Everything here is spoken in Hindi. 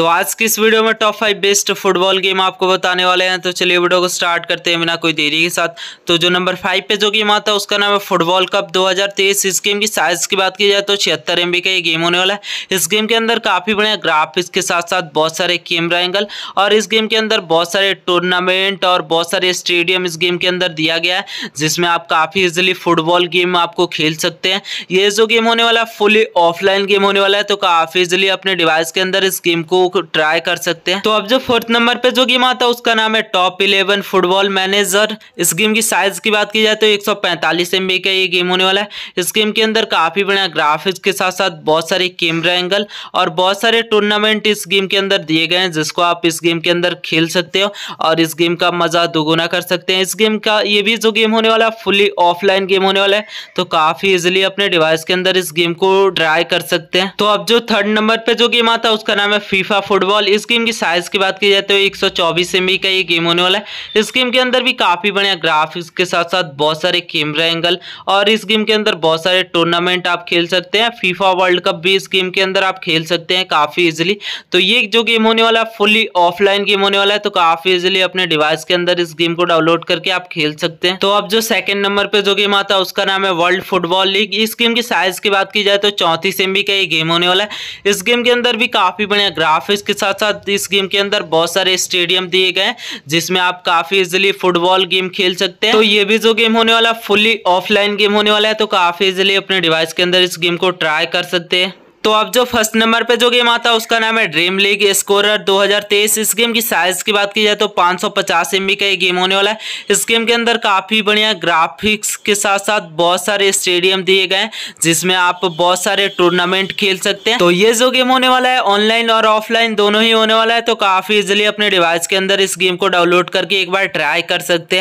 तो आज की इस वीडियो में top five best football game आपको बताने वाले हैं तो चलिए वीडियो को स्टार्ट करते हैं बिना कोई देरी के साथ तो जो नंबर फाइव पे जो गेम आता है उसका नाम है फुटबॉल कप 2023 इस गेम की साइज की बात की जाए तो छिहत्तर एम का ये गेम होने वाला है इस गेम के अंदर काफ़ी बढ़िया ग्राफिक्स के साथ साथ बहुत सारे कैमरा एंगल और इस गेम के अंदर बहुत सारे टूर्नामेंट और बहुत सारे स्टेडियम इस गेम के अंदर दिया गया है जिसमें आप काफ़ी इजिली फुटबॉल गेम आपको खेल सकते हैं ये जो गेम होने वाला है फुली ऑफलाइन गेम होने वाला है तो काफ़ी इजिली अपने डिवाइस के अंदर इस गेम को ट्राई कर सकते हैं तो अब जो फोर्थ नंबर पे जो गेम आता है उसका नाम है टॉप इलेवन फुटबॉल मैनेजर इस गेम की साइज की बात की जाए तो एक सौ का ये गेम होने वाला है इस गेम के अंदर काफ़ी बढ़िया ग्राफिक्स के साथ साथ बहुत सारे कैमरा एंगल और बहुत सारे टूर्नामेंट इस गेम के अंदर दिए गए हैं जिसको आप इस गेम के अंदर खेल सकते हो और इस गेम का मज़ा दोगुना कर सकते हैं इस गेम का ये भी जो गेम होने वाला है फुली ऑफलाइन गेम होने वाला है तो काफ़ी इजिली अपने डिवाइस के अंदर इस गेम को ट्राई कर सकते हैं तो अब जो थर्ड नंबर पे जो गेम आता है उसका नाम है फीफा होगा फुटबॉल इस गेम की साइज की बात की जाए तो एक सौ का ये गेम होने वाला है इस गेम के अंदर भी काफ़ी बढ़िया ग्राफिक्स के साथ साथ बहुत सारे कैमरा एंगल और इस गेम के अंदर बहुत सारे टूर्नामेंट आप खेल सकते हैं फीफा वर्ल्ड कप भी इस गेम के अंदर आप खेल सकते हैं काफ़ी इजिली तो ये जो गेम होने वाला है फुली ऑफलाइन गेम होने वाला है तो काफ़ी इजिली अपने डिवाइस के अंदर इस गेम को डाउनलोड करके आप खेल सकते हैं तो अब जो सेकंड नंबर पे जो गेम आता है उसका नाम है वर्ल्ड फुटबॉल लीग इस गेम की साइज की बात की जाए तो चौंतीस एम का ये गेम होने वाला है इस गेम के अंदर भी काफ़ी बढ़िया ग्राफ ग्राफिक्स के साथ साथ इस गेम के अंदर बहुत सारे स्टेडियम दिए गए जिसमें आप काफ़ी इजिली फुटबॉल गेम खेल सकते हैं तो ये भी जो गेम होने वाला फुल्ली ऑफलाइन गेम होने वाला है तो काफ़ी इजिली अपने डिवाइस के अंदर इस गेम को ट्राई कर सकते हैं तो अब जो फर्स्ट नंबर पे जो गेम आता है उसका नाम है ड्रीम लीग स्कोरर 2023 इस गेम की साइज की बात की जाए तो 550 एमबी का ये गेम होने वाला है इस गेम के अंदर काफ़ी बढ़िया ग्राफिक्स के साथ साथ बहुत सारे स्टेडियम दिए गए हैं जिसमें आप बहुत सारे टूर्नामेंट खेल सकते हैं तो ये जो गेम होने वाला है ऑनलाइन और ऑफलाइन दोनों ही होने वाला है तो काफ़ी इजिली अपने डिवाइस के अंदर इस गेम को डाउनलोड करके एक बार ट्राई कर सकते हैं